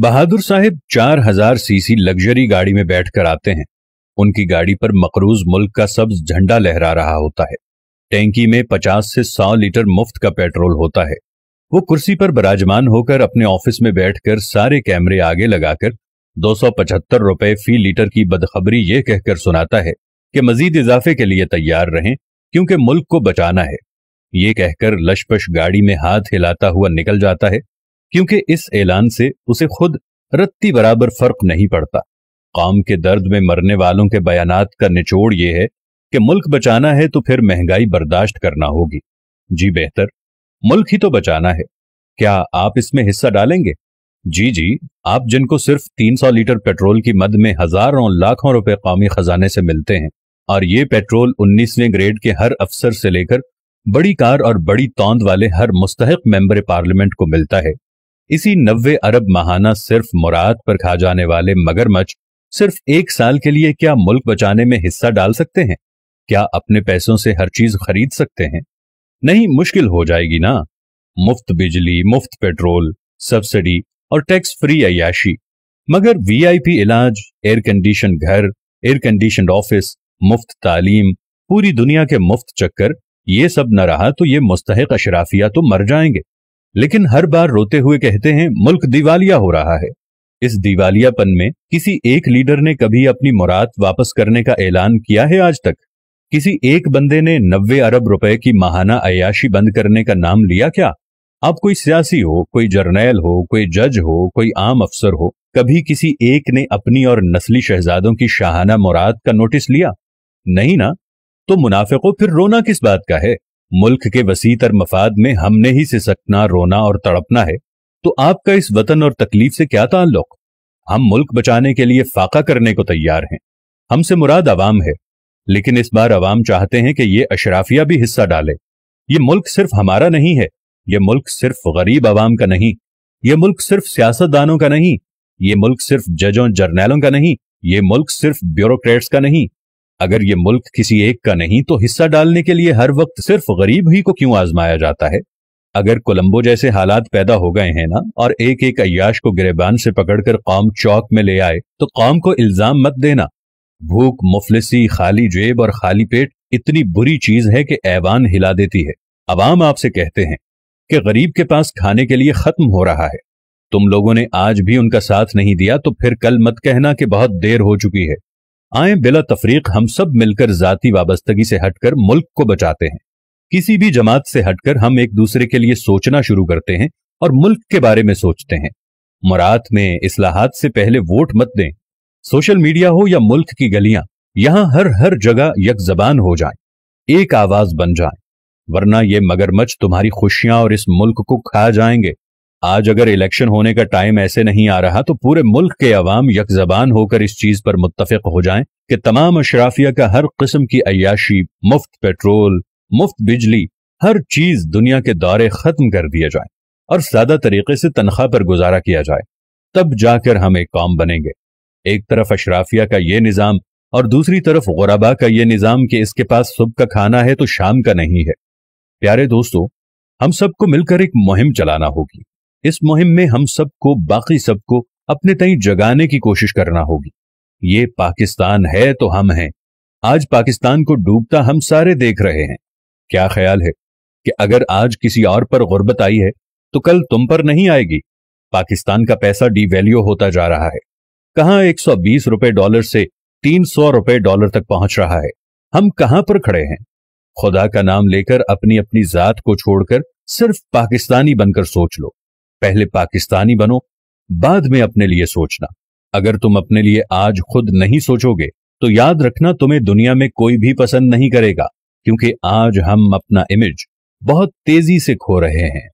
बहादुर साहब चार हजार सीसी लग्जरी गाड़ी में बैठकर आते हैं उनकी गाड़ी पर मकरूज मुल्क का सब्ज झंडा लहरा रहा होता है टैंकी में पचास से सौ लीटर मुफ्त का पेट्रोल होता है वो कुर्सी पर बराजमान होकर अपने ऑफिस में बैठकर सारे कैमरे आगे लगाकर दो सौ पचहत्तर रुपए फी लीटर की बदखबरी ये कहकर सुनाता है कि मजीद इजाफे के लिए तैयार रहें क्योंकि मुल्क को बचाना है ये कहकर लशपश गाड़ी में हाथ हिलाता हुआ निकल जाता है क्योंकि इस ऐलान से उसे खुद रत्ती बराबर फर्क नहीं पड़ता काम के दर्द में मरने वालों के बयानात का निचोड़ ये है कि मुल्क बचाना है तो फिर महंगाई बर्दाश्त करना होगी जी बेहतर मुल्क ही तो बचाना है क्या आप इसमें हिस्सा डालेंगे जी जी आप जिनको सिर्फ 300 लीटर पेट्रोल की मद में हजारों लाखों रुपए कौमी खजाने से मिलते हैं और ये पेट्रोल उन्नीसवें ग्रेड के हर अफसर से लेकर बड़ी कार और बड़ी तौंद वाले हर मुस्तक मेंबर पार्लियामेंट को मिलता है इसी नब्बे अरब महाना सिर्फ मुराद पर खा जाने वाले मगरमच्छ सिर्फ एक साल के लिए क्या मुल्क बचाने में हिस्सा डाल सकते हैं क्या अपने पैसों से हर चीज खरीद सकते हैं नहीं मुश्किल हो जाएगी ना मुफ्त बिजली मुफ्त पेट्रोल सब्सिडी और टैक्स फ्री अयाशी मगर वीआईपी इलाज एयर कंडीशन घर एयर कंडीशन ऑफिस मुफ्त तालीम पूरी दुनिया के मुफ्त चक्कर ये सब न रहा तो ये मुस्तक अशराफिया तो मर जाएंगे लेकिन हर बार रोते हुए कहते हैं मुल्क दिवालिया हो रहा है इस दिवालियापन में किसी एक लीडर ने कभी अपनी मुराद वापस करने का ऐलान किया है आज तक किसी एक बंदे ने नब्बे अरब रुपए की माहाना अयाशी बंद करने का नाम लिया क्या आप कोई सियासी हो कोई जर्नैल हो कोई जज हो कोई आम अफसर हो कभी किसी एक ने अपनी और नस्ली शहजादों की शाहाना मुराद का नोटिस लिया नहीं ना तो मुनाफे को फिर रोना किस बात का है मुल्क के वसी तर मफाद में हमने ही सिसकना रोना और तड़पना है तो आपका इस वतन और तकलीफ से क्या ताल्लुक हम मुल्क बचाने के लिए फाका करने को तैयार हैं हमसे मुराद अवाम है लेकिन इस बार अवाम चाहते हैं कि ये अशराफिया भी हिस्सा डाले ये मुल्क सिर्फ हमारा नहीं है ये मुल्क सिर्फ गरीब आवाम का नहीं ये मुल्क सिर्फ सियासतदानों का नहीं ये मुल्क सिर्फ जजों जर्नैलों का नहीं ये मुल्क सिर्फ ब्यूरोक्रेट्स का नहीं अगर ये मुल्क किसी एक का नहीं तो हिस्सा डालने के लिए हर वक्त सिर्फ गरीब ही को क्यों आजमाया जाता है अगर कोलंबो जैसे हालात पैदा हो गए हैं ना और एक एक अयाश को गिरेबान से पकड़कर कौम चौक में ले आए तो कौम को इल्जाम मत देना भूख मुफलिसी खाली जेब और खाली पेट इतनी बुरी चीज है कि ऐवान हिला देती है अवाम आपसे कहते हैं कि गरीब के पास खाने के लिए खत्म हो रहा है तुम लोगों ने आज भी उनका साथ नहीं दिया तो फिर कल मत कहना कि बहुत देर हो चुकी है आए बिला तफरीक हम सब मिलकर जाति वाबस्तगी से हटकर मुल्क को बचाते हैं किसी भी जमात से हटकर हम एक दूसरे के लिए सोचना शुरू करते हैं और मुल्क के बारे में सोचते हैं मरात में इसलाहत से पहले वोट मत दें सोशल मीडिया हो या मुल्क की गलियां यहां हर हर जगह यक जबान हो जाए एक आवाज बन जाए वरना ये मगरमच्छ तुम्हारी खुशियां और इस मुल्क को खा जाएंगे आज अगर इलेक्शन होने का टाइम ऐसे नहीं आ रहा तो पूरे मुल्क के अवाम यकजबान होकर इस चीज पर मुतफिक हो जाए कि तमाम अशराफिया का हर किस्म की अयाशी मुफ्त पेट्रोल मुफ्त बिजली हर चीज दुनिया के दौरे खत्म कर दिए जाए और सादा तरीके से तनख्वाह पर गुजारा किया जाए तब जाकर हम एक कौम बनेंगे एक तरफ अशराफिया का ये निज़ाम और दूसरी तरफ गुराबा का ये निज़ाम कि इसके पास सुबह का खाना है तो शाम का नहीं है प्यारे दोस्तों हम सबको मिलकर एक मुहिम चलाना होगी इस मुहिम में हम सबको बाकी सबको अपने तई जगाने की कोशिश करना होगी ये पाकिस्तान है तो हम हैं आज पाकिस्तान को डूबता हम सारे देख रहे हैं क्या ख्याल है कि अगर आज किसी और पर गुर्बत आई है तो कल तुम पर नहीं आएगी पाकिस्तान का पैसा डीवैल्यू होता जा रहा है कहां 120 रुपए डॉलर से 300 रुपए डॉलर तक पहुंच रहा है हम कहां पर खड़े हैं खुदा का नाम लेकर अपनी अपनी जात को छोड़कर सिर्फ पाकिस्तानी बनकर सोच लो पहले पाकिस्तानी बनो बाद में अपने लिए सोचना अगर तुम अपने लिए आज खुद नहीं सोचोगे तो याद रखना तुम्हें दुनिया में कोई भी पसंद नहीं करेगा क्योंकि आज हम अपना इमेज बहुत तेजी से खो रहे हैं